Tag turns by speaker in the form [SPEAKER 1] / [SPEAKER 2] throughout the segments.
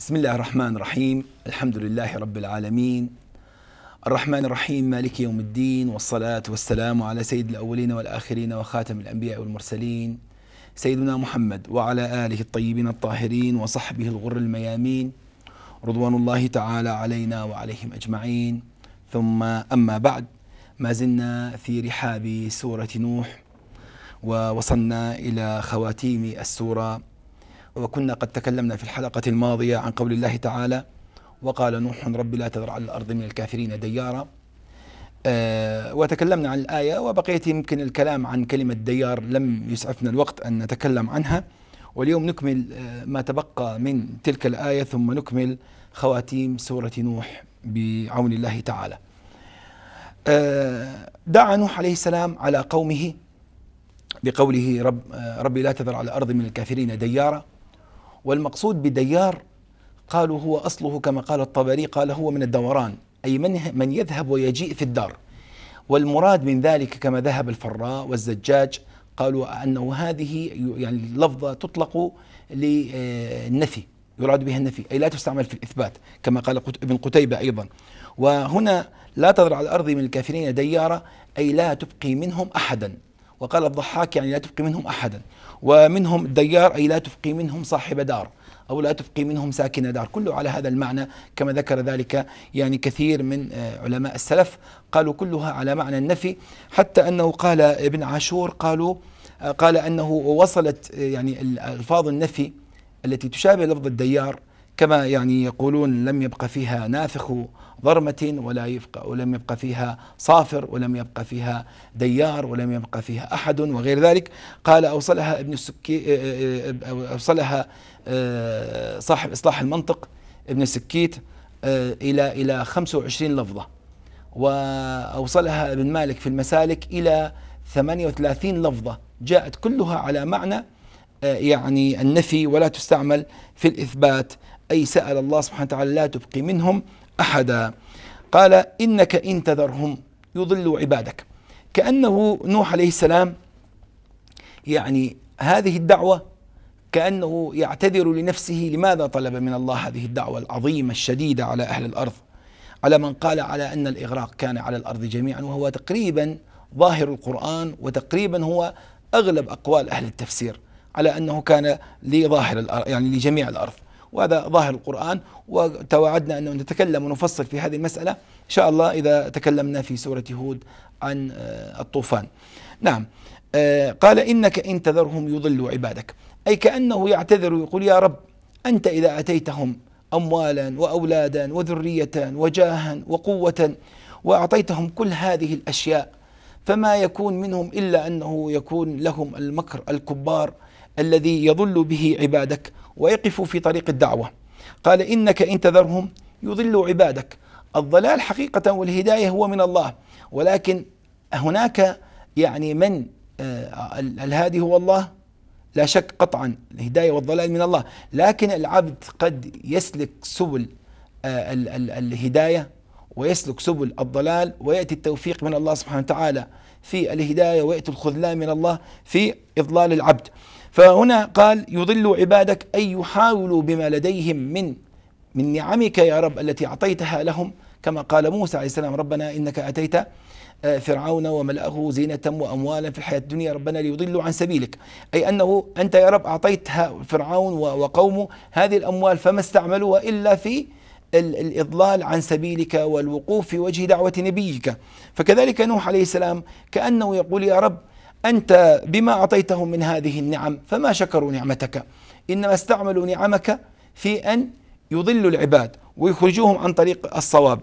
[SPEAKER 1] بسم الله الرحمن الرحيم الحمد لله رب العالمين الرحمن الرحيم مالك يوم الدين والصلاة والسلام على سيد الأولين والآخرين وخاتم الأنبياء والمرسلين سيدنا محمد وعلى آله الطيبين الطاهرين وصحبه الغر الميامين رضوان الله تعالى علينا وعليهم أجمعين ثم أما بعد ما زلنا في رحاب سورة نوح ووصلنا إلى خواتيم السورة وكنا قد تكلمنا في الحلقة الماضية عن قول الله تعالى وقال نوح رب لا تذر على الأرض من الكافرين ديارا آه وتكلمنا عن الآية وبقيت يمكن الكلام عن كلمة ديار لم يسعفنا الوقت أن نتكلم عنها واليوم نكمل آه، ما تبقى من تلك الآية ثم نكمل خواتيم سورة نوح بعون الله تعالى آه، دعا نوح عليه السلام على قومه بقوله رب, آه، ربي لا تذر على الأرض من الكافرين ديارا والمقصود بديار قالوا هو أصله كما قال الطبري قال هو من الدوران أي من, من يذهب ويجيء في الدار والمراد من ذلك كما ذهب الفراء والزجاج قالوا أنه هذه يعني اللفظة تطلق للنفي آه، يراد بها النفي أي لا تستعمل في الإثبات كما قال ابن قتيبة أيضا وهنا لا تذر على الأرض من الكافرين ديارة أي لا تبقي منهم أحدا وقال الضحاك يعني لا تبقي منهم أحدا ومنهم الديار أي لا تبقي منهم صاحب دار أو لا تبقي منهم ساكن دار كله على هذا المعنى كما ذكر ذلك يعني كثير من آه، علماء السلف قالوا كلها على معنى النفي حتى أنه قال ابن عاشور قالوا آه، قال أنه وصلت آه، يعني ألفاظ النفي التي تشابه لفظ الديار كما يعني يقولون لم يبقى فيها نافخ ضرمة ولا يبقى ولم يبقى فيها صافر ولم يبقى فيها ديار ولم يبقى فيها أحد وغير ذلك قال أوصلها ابن السكي آه، آه، آه، أوصلها صاحب إصلاح المنطق ابن سكيت إلى إلى 25 لفظة وأوصلها ابن مالك في المسالك إلى 38 لفظة جاءت كلها على معنى يعني النفي ولا تستعمل في الإثبات أي سأل الله سبحانه وتعالى لا تبقي منهم أحدا قال إنك إن تذرهم يضلوا عبادك كأنه نوح عليه السلام يعني هذه الدعوة كأنه يعتذر لنفسه لماذا طلب من الله هذه الدعوة العظيمة الشديدة على أهل الأرض على من قال على أن الإغراق كان على الأرض جميعا وهو تقريبا ظاهر القرآن وتقريبا هو أغلب أقوال أهل التفسير على أنه كان لظاهر يعني لجميع الأرض وهذا ظاهر القرآن وتوعدنا أن نتكلم ونفصل في هذه المسألة إن شاء الله إذا تكلمنا في سورة هود عن آه، الطوفان نعم آه، قال إنك إن تذرهم يضلوا عبادك أي كأنه يعتذر ويقول يا رب أنت إذا أتيتهم أموالا وأولادا وذرية وجاها وقوة وأعطيتهم كل هذه الأشياء فما يكون منهم إلا أنه يكون لهم المكر الكبار الذي يضل به عبادك ويقف في طريق الدعوة قال إنك إن تذرهم يضل عبادك الضلال حقيقة والهداية هو من الله ولكن هناك يعني من آه، الهادي هو الله لا شك قطعا الهداية والضلال من الله لكن العبد قد يسلك سبل آه، الهداية ويسلك سبل الضلال ويأتي التوفيق من الله سبحانه وتعالى في الهداية ويأتي الخذلان من الله في إضلال العبد فهنا قال يضل عبادك أي يحاولوا بما لديهم من من نعمك يا رب التي أعطيتها لهم كما قال موسى عليه السلام ربنا إنك أتيت آه، فرعون وملأه زينة وأموالا في الحياة الدنيا ربنا ليضلوا عن سبيلك أي أنه أنت يا رب أعطيتها فرعون وقومه هذه الأموال فما استعملوها إلا في الإضلال عن سبيلك والوقوف في وجه دعوة نبيك فكذلك نوح عليه السلام كأنه يقول يا رب أنت بما أعطيتهم من هذه النعم فما شكروا نعمتك إنما استعملوا نعمك في أن يضلوا العباد ويخرجوهم عن طريق الصواب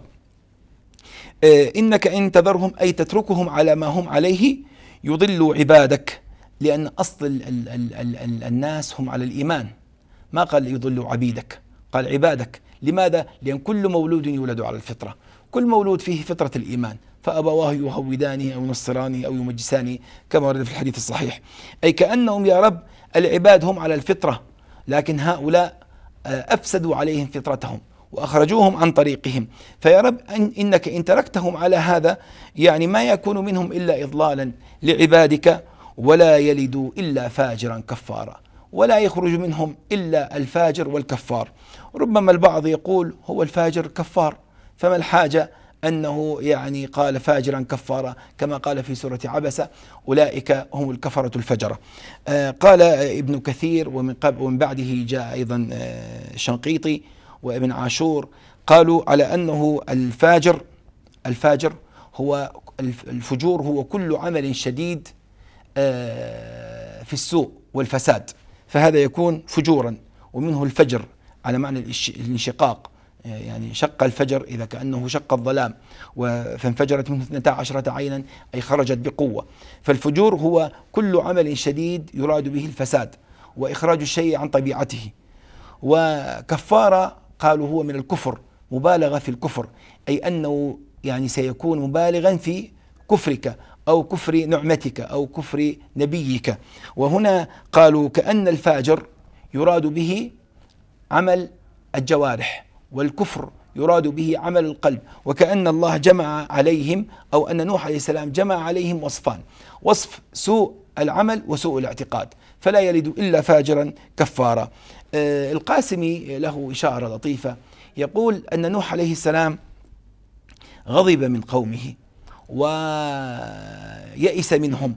[SPEAKER 1] إيه، إنك إن تذرهم أي تتركهم على ما هم عليه يضلوا عبادك لأن أصل الـ الـ الـ الـ الـ الناس هم على الإيمان ما قال يضلوا عبيدك قال عبادك لماذا؟ لأن كل مولود يولد على الفطرة كل مولود فيه فطرة الإيمان فأبواه يهودانه أو ينصرانه أو يمجسانه كما ورد في الحديث الصحيح أي كأنهم يا رب العباد هم على الفطرة لكن هؤلاء آه، أفسدوا عليهم فطرتهم واخرجوهم عن طريقهم فيا رب إن انك ان تركتهم على هذا يعني ما يكون منهم الا اضلالا لعبادك ولا يلدوا الا فاجرا كفارا ولا يخرج منهم الا الفاجر والكفار ربما البعض يقول هو الفاجر كفار فما الحاجه أنه يعني قال فاجرا كفارا كما قال في سورة عبسة أولئك هم الكفرة الفجرة آه، قال ابن كثير ومن, قبل ومن بعده جاء أيضا الشنقيطي آه، وابن عاشور قالوا على أنه الفاجر الفاجر هو الفجور هو كل عمل شديد آه، في السوء والفساد فهذا يكون فجورا ومنه الفجر على معنى الانشقاق آه، يعني شق الفجر إذا كأنه شق الظلام فانفجرت منه اثنتا عشرة عينا أي خرجت بقوة فالفجور هو كل عمل شديد يراد به الفساد وإخراج الشيء عن طبيعته وكفارة قالوا هو من الكفر مبالغة في الكفر أي أنه يعني سيكون مبالغا في كفرك أو كفر نعمتك أو كفر نبيك وهنا قالوا كأن الفاجر يراد به عمل الجوارح والكفر يراد به عمل القلب وكأن الله جمع عليهم أو أن نوح عليه السلام جمع عليهم وصفان وصف سوء العمل وسوء الاعتقاد فلا يلد إلا فاجرا كفارا آه، القاسمي له إشارة لطيفة يقول أن نوح عليه السلام غضب من قومه ويئس منهم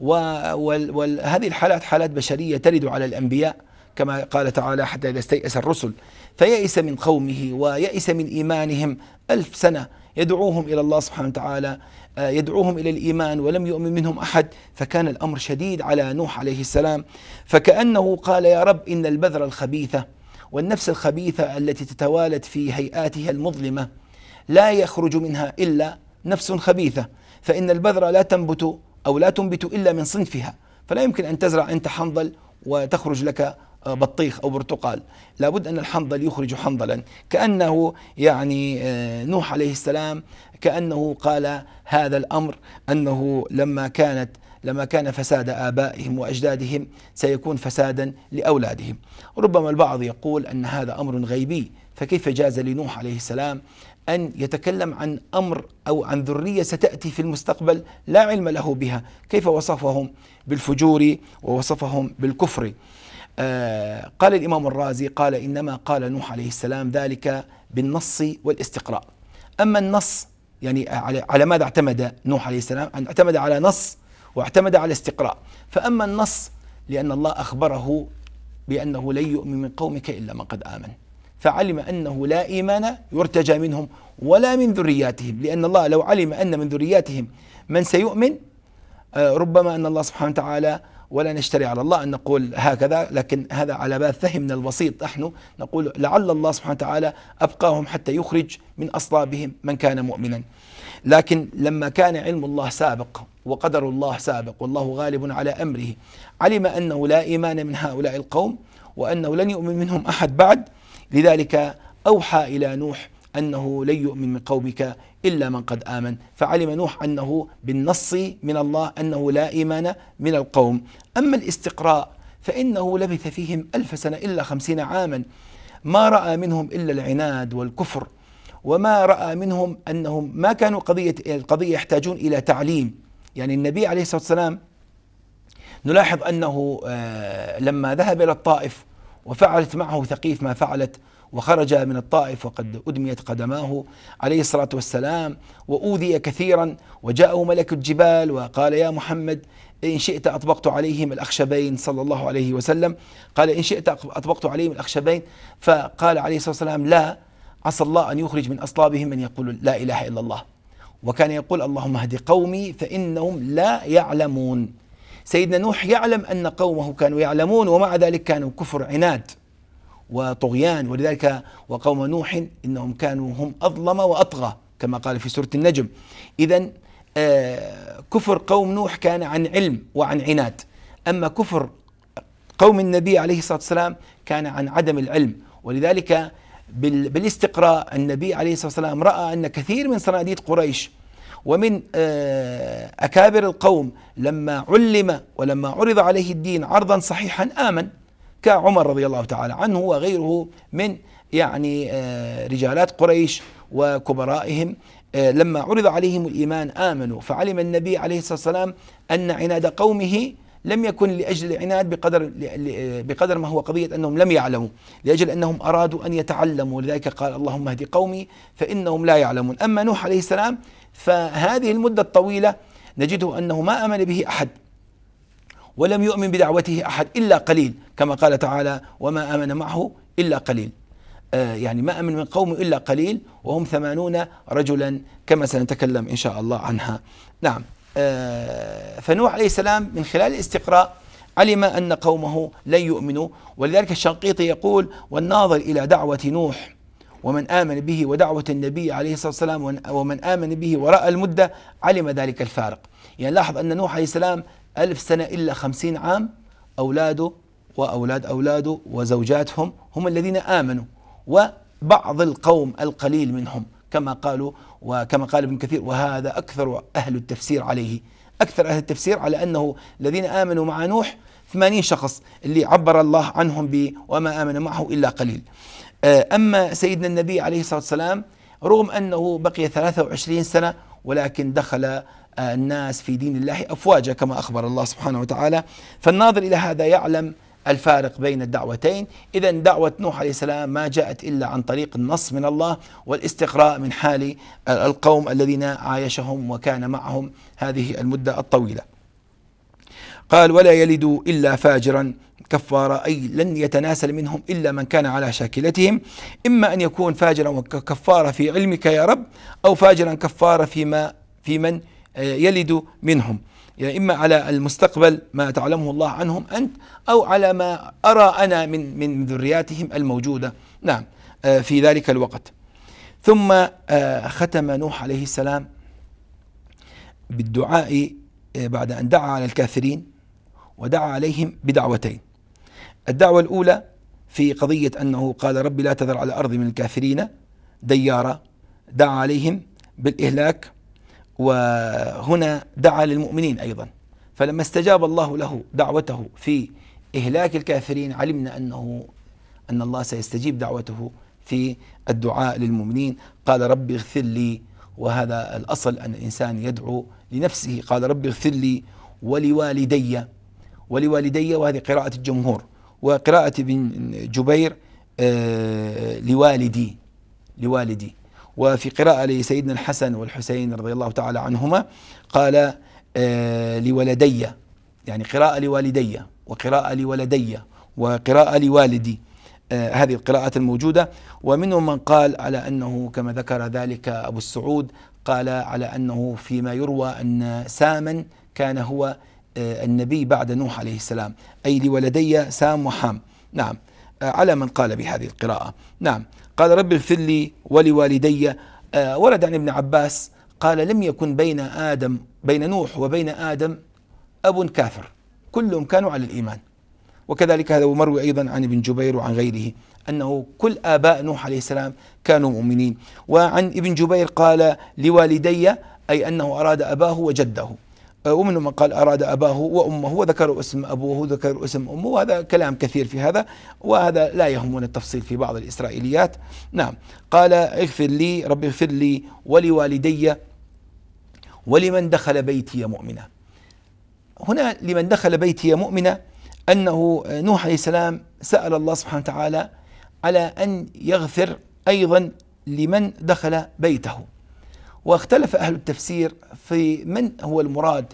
[SPEAKER 1] وهذه الحالات حالات بشرية ترد على الأنبياء كما قال تعالى حتى إذا استيأس الرسل فيئس من قومه ويئس من إيمانهم ألف سنة يدعوهم إلى الله سبحانه وتعالى آه، يدعوهم إلى الإيمان ولم يؤمن منهم أحد فكان الأمر شديد على نوح عليه السلام فكأنه قال يا رب إن البذر الخبيثة والنفس الخبيثة التي تتوالد في هيئاتها المظلمة لا يخرج منها إلا نفس خبيثة فإن البذرة لا تنبت أو لا تنبت إلا من صنفها فلا يمكن أن تزرع أنت حنظل وتخرج لك آه، بطيخ أو برتقال لابد أن الحنظل يخرج حنظلا كأنه يعني آه، نوح عليه السلام كأنه قال هذا الأمر أنه لما كانت لما كان فساد آبائهم وأجدادهم سيكون فسادا لأولادهم ربما البعض يقول أن هذا أمر غيبي فكيف جاز لنوح عليه السلام أن يتكلم عن أمر أو عن ذرية ستأتي في المستقبل لا علم له بها كيف وصفهم بالفجور ووصفهم بالكفر آه، قال الإمام الرازي قال إنما قال نوح عليه السلام ذلك بالنص والاستقراء أما النص يعني على ماذا اعتمد نوح عليه السلام اعتمد على نص واعتمد على استقراء فأما النص لأن الله أخبره بأنه لن يؤمن من قومك إلا من قد آمن فعلم أنه لا إيمان يرتجى منهم ولا من ذرياتهم لأن الله لو علم أن من ذرياتهم من سيؤمن آه، ربما أن الله سبحانه وتعالى ولا نشتري على الله أن نقول هكذا لكن هذا على باب فهمنا البسيط نحن نقول لعل الله سبحانه وتعالى أبقاهم حتى يخرج من أصلابهم من كان مؤمنا لكن لما كان علم الله سابق وقدر الله سابق والله غالب على أمره علم أنه لا إيمان من هؤلاء القوم وأنه لن يؤمن منهم أحد بعد لذلك أوحى إلى نوح أنه لن يؤمن من قومك إلا من قد آمن فعلم نوح أنه بالنص من الله أنه لا إيمان من القوم أما الاستقراء فإنه لبث فيهم ألف سنة إلا خمسين عاما ما رأى منهم إلا العناد والكفر وما رأى منهم أنهم ما كانوا قضية القضية يحتاجون إلى تعليم يعني النبي عليه الصلاة والسلام نلاحظ أنه آه، لما ذهب إلى الطائف وفعلت معه ثقيف ما فعلت وخرج من الطائف وقد أدميت قدماه عليه الصلاة والسلام وأوذي كثيرا وجاءه ملك الجبال وقال يا محمد إن شئت أطبقت عليهم الأخشبين صلى الله عليه وسلم قال إن شئت أطبقت عليهم الأخشبين فقال عليه الصلاة والسلام لا عسى الله أن يخرج من أصلابهم من يقول لا إله إلا الله وكان يقول اللهم اهد قومي فإنهم لا يعلمون سيدنا نوح يعلم أن قومه كانوا يعلمون ومع ذلك كانوا كفر عناد وطغيان ولذلك وقوم نوح إنهم كانوا هم أظلم وأطغى كما قال في سورة النجم إذا آه، كفر قوم نوح كان عن علم وعن عناد أما كفر قوم النبي عليه الصلاة والسلام كان عن عدم العلم ولذلك بالاستقراء النبي عليه الصلاة والسلام رأى أن كثير من صناديد قريش ومن آه، أكابر القوم لما علم ولما عرض عليه الدين عرضا صحيحا آمن كعمر رضي الله تعالى عنه وغيره من يعني آه، رجالات قريش وكبرائهم آه، لما عرض عليهم الإيمان آمنوا فعلم النبي عليه الصلاة والسلام أن عناد قومه لم يكن لأجل العناد بقدر بقدر ما هو قضية أنهم لم يعلموا لأجل أنهم أرادوا أن يتعلموا لذلك قال اللهم اهد قومي فإنهم لا يعلمون أما نوح عليه السلام فهذه المدة الطويلة نجده أنه ما آمن به أحد ولم يؤمن بدعوته أحد إلا قليل كما قال تعالى وما آمن معه إلا قليل آه يعني ما آمن من قوم إلا قليل وهم ثمانون رجلا كما سنتكلم إن شاء الله عنها نعم آه فنوح عليه السلام من خلال الاستقراء علم أن قومه لن يؤمنوا ولذلك الشنقيطي يقول والناظر إلى دعوة نوح ومن آمن به ودعوة النبي عليه الصلاة والسلام ومن آمن به وراء المدة علم ذلك الفارق يعني لاحظ أن نوح عليه السلام ألف سنة إلا خمسين عام أولاده وأولاد أولاده وزوجاتهم هم الذين آمنوا وبعض القوم القليل منهم كما قالوا وكما قال ابن كثير وهذا أكثر أهل التفسير عليه أكثر أهل التفسير على أنه الذين آمنوا مع نوح 80 شخص اللي عبر الله عنهم ب وما آمن معه إلا قليل آه، أما سيدنا النبي عليه الصلاة والسلام رغم أنه بقي 23 سنة ولكن دخل آه، الناس في دين الله أفواجا كما أخبر الله سبحانه وتعالى فالناظر إلى هذا يعلم الفارق بين الدعوتين إذا دعوة نوح عليه السلام ما جاءت إلا عن طريق النص من الله والاستقراء من حال آه، القوم الذين عايشهم وكان معهم هذه المدة الطويلة قال ولا يلدوا إلا فاجرا كفارة أي لن يتناسل منهم إلا من كان على شاكلتهم إما أن يكون فاجرا وكفارة في علمك يا رب أو فاجرا كفارة فيما في من يلد منهم يعني إما على المستقبل ما تعلمه الله عنهم أنت أو على ما أرى أنا من من ذرياتهم الموجودة نعم آه، في ذلك الوقت ثم آه، ختم نوح عليه السلام بالدعاء آه، بعد أن دعا على الكافرين ودعا عليهم بدعوتين الدعوة الأولى في قضية أنه قال رب لا تذر على الأرض من الكافرين ديارا دعا عليهم بالإهلاك وهنا دعا للمؤمنين أيضا فلما استجاب الله له دعوته في إهلاك الكافرين علمنا أنه أن الله سيستجيب دعوته في الدعاء للمؤمنين قال رب اغفر لي وهذا الأصل أن الإنسان يدعو لنفسه قال رب اغفر لي ولوالدي ولوالدي وهذه قراءة الجمهور وقراءة ابن جبير آه، لوالدي لوالدي وفي قراءة لسيدنا الحسن والحسين رضي الله تعالى عنهما قال آه، لولدي يعني قراءة لوالدي وقراءة لولدي وقراءة لوالدي آه، هذه القراءات الموجودة ومنهم من قال على أنه كما ذكر ذلك أبو السعود قال على أنه فيما يروى أن ساما كان هو آه، النبي بعد نوح عليه السلام أي لولدي سام وحام نعم آه، على من قال بهذه القراءة نعم قال رب اغفر لي ولوالدي آه، ورد عن ابن عباس قال لم يكن بين آدم بين نوح وبين آدم أب كافر كلهم كانوا على الإيمان وكذلك هذا مروي أيضا عن ابن جبير وعن غيره أنه كل آباء نوح عليه السلام كانوا مؤمنين وعن ابن جبير قال لوالدي أي أنه أراد أباه وجده آه، ومنهم من قال أراد أباه وأمه وذكروا اسم أبوه وذكروا اسم أمه وهذا كلام كثير في هذا وهذا لا يهمون التفصيل في بعض الإسرائيليات نعم قال اغفر لي ربي اغفر لي ولوالدي ولمن دخل بيتي مؤمنا هنا لمن دخل بيتي مؤمنا أنه نوح عليه السلام سأل الله سبحانه وتعالى على أن يغفر أيضا لمن دخل بيته واختلف أهل التفسير في من هو المراد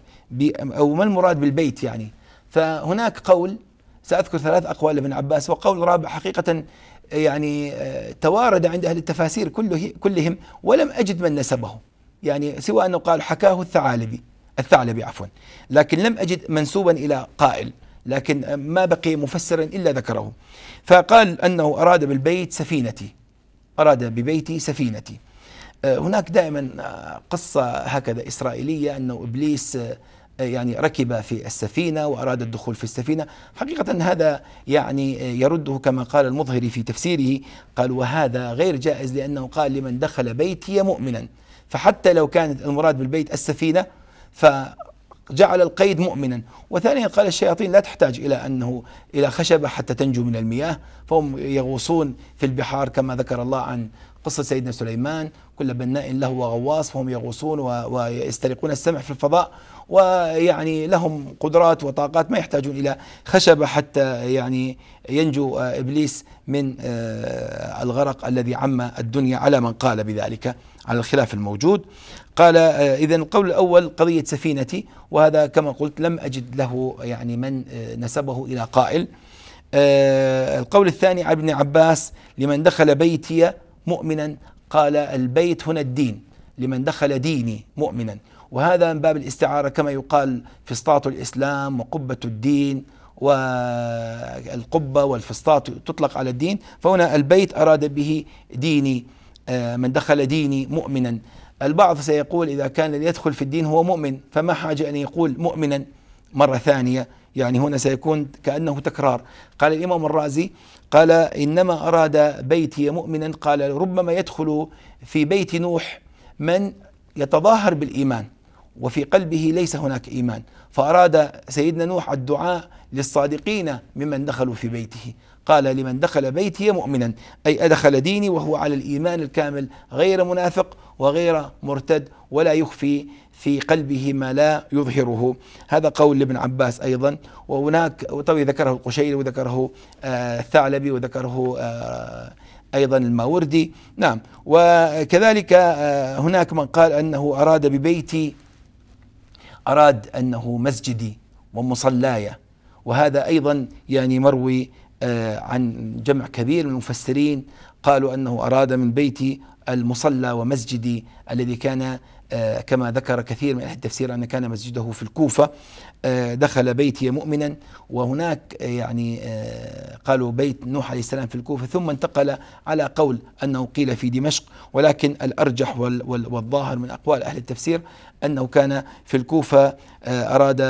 [SPEAKER 1] أو ما المراد بالبيت يعني فهناك قول سأذكر ثلاث أقوال لابن عباس وقول رابع حقيقة آه، يعني آه، توارد عند أهل التفاسير كله كلهم ولم أجد من نسبه يعني سوى أنه قال حكاه الثعالبي الثعلبي عفوا لكن لم أجد منسوبا إلى قائل لكن آه، ما بقي مفسرا إلا ذكره فقال أنه أراد بالبيت سفينتي أراد ببيتي سفينتي آه، هناك دائما آه، قصة هكذا إسرائيلية أنه إبليس آه، يعني ركب في السفينة وأراد الدخول في السفينة حقيقة هذا يعني يرده كما قال المظهري في تفسيره قال وهذا غير جائز لأنه قال لمن دخل بيتي مؤمنا فحتى لو كانت المراد بالبيت السفينة ف جعل القيد مؤمنا وثانيا قال الشياطين لا تحتاج إلى أنه إلى خشبة حتى تنجو من المياه فهم يغوصون في البحار كما ذكر الله عن قصة سيدنا سليمان كل بناء له وغواص فهم يغوصون ويسترقون السمع في الفضاء ويعني لهم قدرات وطاقات ما يحتاجون إلى خشبة حتى يعني ينجو آه، إبليس من آه، الغرق الذي عم الدنيا على من قال بذلك على الخلاف الموجود قال آه، إذا القول الأول قضية سفينتي وهذا كما قلت لم أجد له يعني من آه، نسبه إلى قائل آه، القول الثاني عن ابن عباس لمن دخل بيتي مؤمنا قال البيت هنا الدين لمن دخل ديني مؤمنا وهذا من باب الاستعارة كما يقال فسطاط الإسلام وقبة الدين والقبة والفسطاط تطلق على الدين فهنا البيت أراد به ديني آه، من دخل ديني مؤمنا البعض سيقول إذا كان الذي يدخل في الدين هو مؤمن فما حاجة أن يقول مؤمنا مرة ثانية يعني هنا سيكون كأنه تكرار قال الإمام الرازي قال إنما أراد بيتي مؤمنا قال ربما يدخل في بيت نوح من يتظاهر بالإيمان وفي قلبه ليس هناك إيمان فأراد سيدنا نوح الدعاء للصادقين ممن دخلوا في بيته قال لمن دخل بيتي مؤمنا أي أدخل ديني وهو على الإيمان الكامل غير منافق وغير مرتد ولا يخفي في قلبه ما لا يظهره هذا قول لابن عباس أيضا وهناك طبعا ذكره القشيري وذكره آه الثعلبي وذكره آه أيضا الماوردي نعم وكذلك آه هناك من قال أنه أراد ببيتي أراد أنه مسجدي ومصلاي وهذا أيضا يعني مروي آه، عن جمع كبير من المفسرين قالوا انه اراد من بيتي المصلى ومسجدي الذي كان آه، كما ذكر كثير من اهل التفسير ان كان مسجده في الكوفه آه، دخل بيتي مؤمنا وهناك يعني قالوا بيت نوح عليه السلام في الكوفه ثم انتقل على قول انه قيل في دمشق ولكن الارجح والظاهر من اقوال اهل التفسير انه كان في الكوفه اراد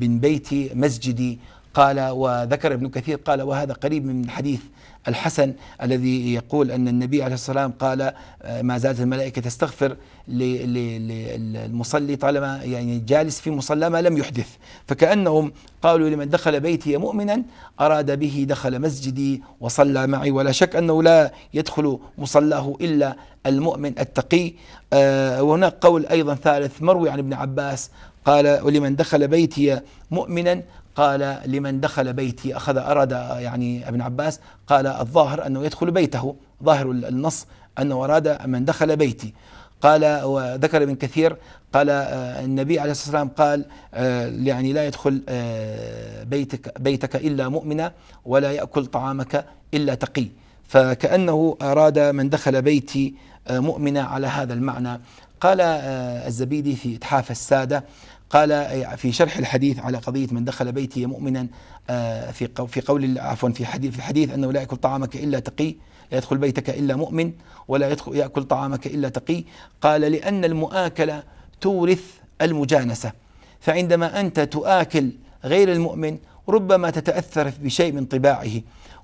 [SPEAKER 1] من بيتي مسجدي قال وذكر ابن كثير قال وهذا قريب من حديث الحسن الذي يقول أن النبي عليه الصلاة والسلام قال آه، ما زالت الملائكة تستغفر للمصلي طالما يعني جالس في مصلى ما لم يحدث فكأنهم قالوا لمن دخل بيتي مؤمنا أراد به دخل مسجدي وصلى معي ولا شك أنه لا يدخل مصلاه إلا المؤمن التقي آه، وهناك قول أيضا ثالث مروي عن ابن عباس قال ولمن دخل بيتي مؤمنا قال لمن دخل بيتي أخذ أراد يعني ابن عباس قال الظاهر أنه يدخل بيته ظاهر النص أنه أراد من دخل بيتي قال وذكر ابن كثير قال النبي عليه الصلاه والسلام قال آه، يعني لا يدخل آه، بيتك بيتك الا مؤمنا ولا ياكل طعامك الا تقي فكانه اراد من دخل بيتي آه، مؤمنا على هذا المعنى قال آه، الزبيدي في إتحاف السادة قال آه، في شرح الحديث على قضية من دخل بيتي مؤمنا آه، في في قول عفوا في حديث في الحديث أنه لا يأكل طعامك إلا تقي لا يدخل بيتك إلا مؤمن ولا يدخل يأكل طعامك إلا تقي قال لأن المؤاكلة تورث المجانسة فعندما أنت تؤكل غير المؤمن ربما تتأثر بشيء من طباعه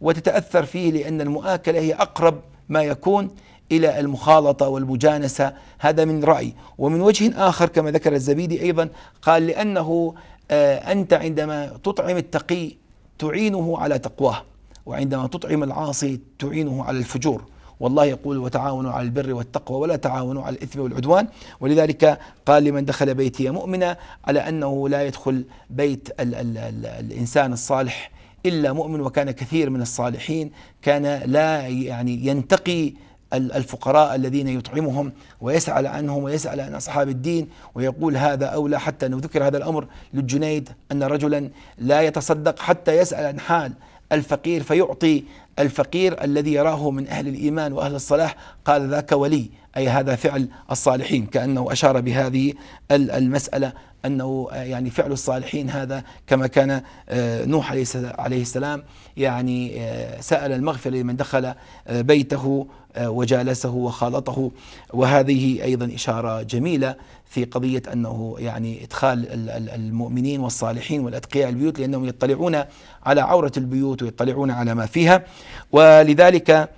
[SPEAKER 1] وتتأثر فيه لأن المؤاكلة هي أقرب ما يكون إلى المخالطة والمجانسة هذا من رأي ومن وجه آخر كما ذكر الزبيدي أيضا قال لأنه آه، أنت عندما تطعم التقي تعينه على تقواه وعندما تطعم العاصي تعينه على الفجور والله يقول وتعاونوا على البر والتقوى ولا تعاونوا على الإثم والعدوان ولذلك قال لمن دخل بيتي مؤمنا على أنه لا يدخل بيت الـ الـ الـ الإنسان الصالح إلا مؤمن وكان كثير من الصالحين كان لا يعني ينتقي الفقراء الذين يطعمهم ويسأل عنهم ويسأل عن أصحاب الدين ويقول هذا أولى حتى أنه ذكر هذا الأمر للجنيد أن رجلا لا يتصدق حتى يسأل عن حال الفقير فيعطي الفقير الذي يراه من أهل الإيمان وأهل الصلاح قال ذاك ولي أي هذا فعل الصالحين كأنه أشار بهذه المسألة أنه آه، يعني فعل الصالحين هذا كما كان آه، نوح عليه السلام يعني آه، سأل المغفرة لمن دخل بيته وجالسه وخالطه وهذه أيضا إشارة جميلة في قضية أنه يعني إدخال المؤمنين والصالحين والأتقياء البيوت لأنهم يطلعون على عورة البيوت ويطلعون على ما فيها ولذلك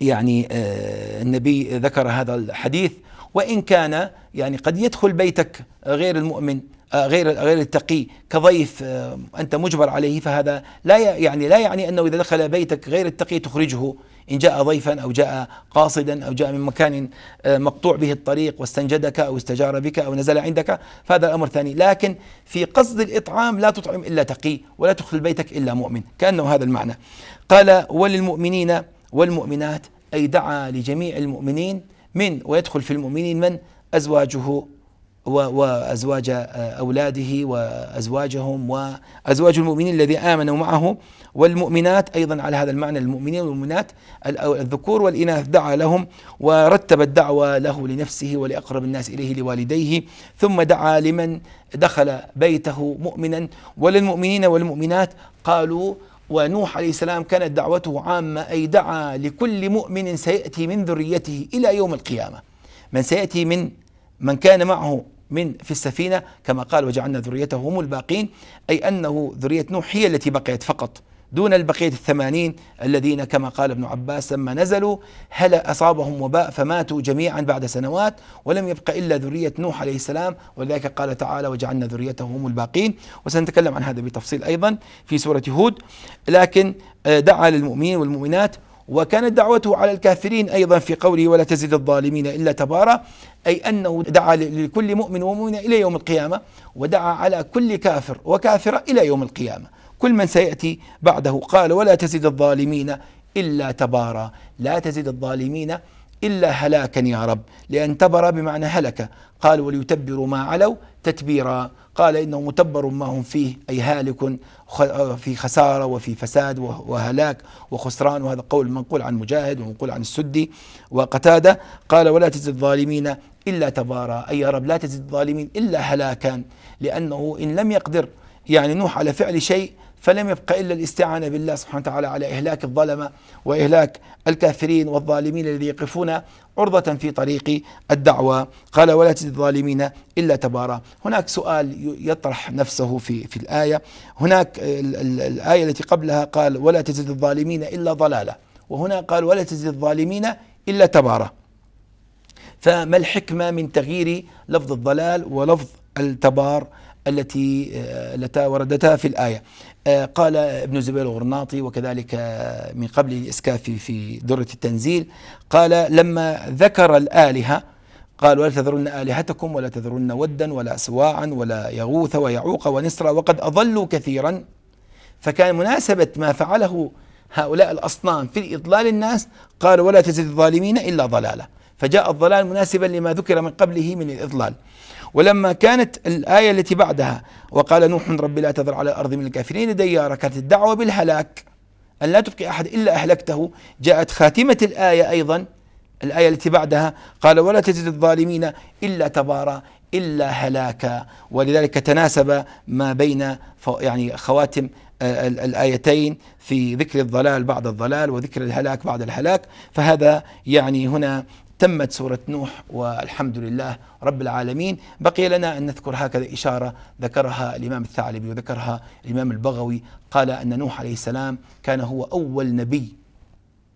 [SPEAKER 1] يعني النبي ذكر هذا الحديث وإن كان يعني قد يدخل بيتك غير المؤمن آه، غير غير التقي كضيف آه، انت مجبر عليه فهذا لا يعني لا يعني انه اذا دخل بيتك غير التقي تخرجه ان جاء ضيفا او جاء قاصدا او جاء من مكان آه، مقطوع به الطريق واستنجدك او استجار بك او نزل عندك فهذا امر ثاني لكن في قصد الاطعام لا تطعم الا تقي ولا تدخل بيتك الا مؤمن كانه هذا المعنى قال وللمؤمنين والمؤمنات اي دعا لجميع المؤمنين من ويدخل في المؤمنين من أزواجه وأزواج أولاده وأزواجهم وأزواج المؤمنين الذي آمنوا معه والمؤمنات أيضا على هذا المعنى المؤمنين والمؤمنات الذكور والإناث دعا لهم ورتب الدعوة له لنفسه ولأقرب الناس إليه لوالديه ثم دعا لمن دخل بيته مؤمنا وللمؤمنين والمؤمنات قالوا ونوح عليه السلام كانت دعوته عامة أي دعا لكل مؤمن سيأتي من ذريته إلى يوم القيامة من سيأتي من من كان معه من في السفينة كما قال وجعلنا ذريته هم الباقين أي أنه ذرية نوح هي التي بقيت فقط دون البقية الثمانين الذين كما قال ابن عباس لما نزلوا هل أصابهم وباء فماتوا جميعا بعد سنوات ولم يبق إلا ذرية نوح عليه السلام ولذلك قال تعالى وجعلنا ذريته هم الباقين وسنتكلم عن هذا بتفصيل أيضا في سورة هود لكن آه، دعا للمؤمنين والمؤمنات وكانت دعوته على الكافرين أيضا في قوله ولا تزد الظالمين إلا تبارا أي أنه دعا لكل مؤمن ومؤمنة إلى يوم القيامة ودعا على كل كافر وكافرة إلى يوم القيامة كل من سيأتي بعده قال ولا تزد الظالمين إلا تبارا لا تزد الظالمين إلا هلاكا يا رب لأن تبر بمعنى هلك قال وليتبروا ما علوا تتبيرا قال إنه متبر ما هم فيه أي هالك في خسارة وفي فساد وهلاك وخسران وهذا قول منقول عن مجاهد ومنقول عن السدي وقتادة قال ولا تزد الظالمين إلا تبارى أي يا رب لا تزد الظالمين إلا هلاكا لأنه إن لم يقدر يعني نوح على فعل شيء فلم يبق إلا الاستعانة بالله سبحانه وتعالى على إهلاك الظلمة وإهلاك الكافرين والظالمين الذي يقفون عرضة في طريق الدعوة قال ولا تزد الظالمين إلا تبارا هناك سؤال يطرح نفسه في, في الآية هناك الآية التي قبلها قال ولا تزد الظالمين إلا ضلالة وهنا قال ولا تزد الظالمين إلا تبارا فما الحكمة من تغيير لفظ الضلال ولفظ التبار التي آه، وردتها وردتا في الآية آه، قال ابن زبير الغرناطي وكذلك من قبل الإسكافي في درة التنزيل قال لما ذكر الآلهة قال ولا تذرن آلهتكم ولا تذرن ودا ولا سواعا ولا يغوث ويعوق ونسرا وقد أضلوا كثيرا فكان مناسبة ما فعله هؤلاء الأصنام في إضلال الناس قال ولا تزد الظالمين إلا ضلالة فجاء الضلال مناسبا لما ذكر من قبله من الإضلال ولما كانت الآية التي بعدها وقال نوح رب لا تذر على الأرض من الكافرين ديارة كانت الدعوة بالهلاك أن لا تبقي أحد إلا أهلكته جاءت خاتمة الآية أيضا الآية التي بعدها قال ولا تجد الظالمين إلا تبارا إلا هلاكا ولذلك تناسب ما بين يعني خواتم آه، الآيتين في ذكر الضلال بعد الضلال وذكر الهلاك بعد الهلاك فهذا يعني هنا تمت سورة نوح والحمد لله رب العالمين بقي لنا أن نذكر هكذا إشارة ذكرها الإمام الثعلبي وذكرها الإمام البغوي قال أن نوح عليه السلام كان هو أول نبي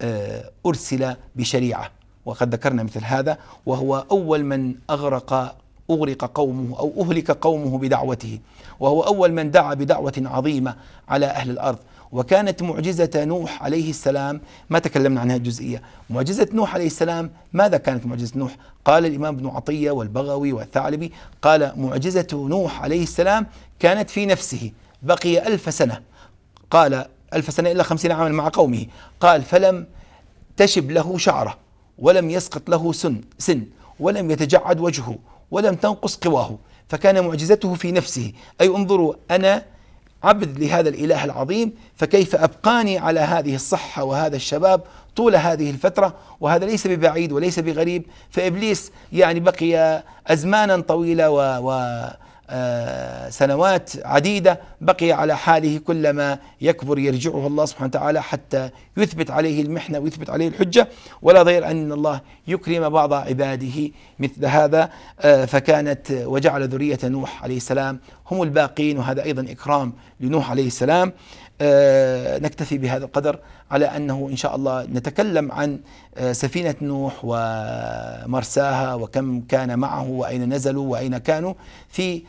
[SPEAKER 1] آه، أرسل بشريعة وقد ذكرنا مثل هذا وهو أول من أغرق أغرق قومه أو أهلك قومه بدعوته وهو أول من دعا بدعوة عظيمة على أهل الأرض وكانت معجزة نوح عليه السلام ما تكلمنا عنها الجزئية معجزة نوح عليه السلام ماذا كانت معجزة نوح قال الإمام ابن عطية والبغوي والثعلبي قال معجزة نوح عليه السلام كانت في نفسه بقي ألف سنة قال ألف سنة إلا خمسين عاما مع قومه قال فلم تشب له شعره ولم يسقط له سن, سن ولم يتجعد وجهه ولم تنقص قواه فكان معجزته في نفسه أي انظروا أنا عبد لهذا الاله العظيم فكيف ابقاني على هذه الصحه وهذا الشباب طول هذه الفتره وهذا ليس ببعيد وليس بغريب فابليس يعني بقي ازمانا طويله و, و آه، سنوات عديدة بقي على حاله كلما يكبر يرجعه الله سبحانه وتعالى حتى يثبت عليه المحنة ويثبت عليه الحجة ولا ضير أن الله يكرم بعض عباده مثل هذا آه، فكانت وجعل ذرية نوح عليه السلام هم الباقين وهذا أيضا إكرام لنوح عليه السلام آه، نكتفي بهذا القدر على أنه إن شاء الله نتكلم عن سفينة نوح ومرساها وكم كان معه وأين نزلوا وأين كانوا في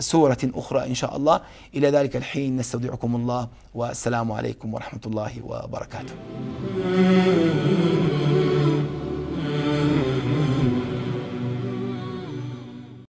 [SPEAKER 1] سورة أخرى إن شاء الله إلى ذلك الحين نستودعكم الله والسلام عليكم ورحمة الله وبركاته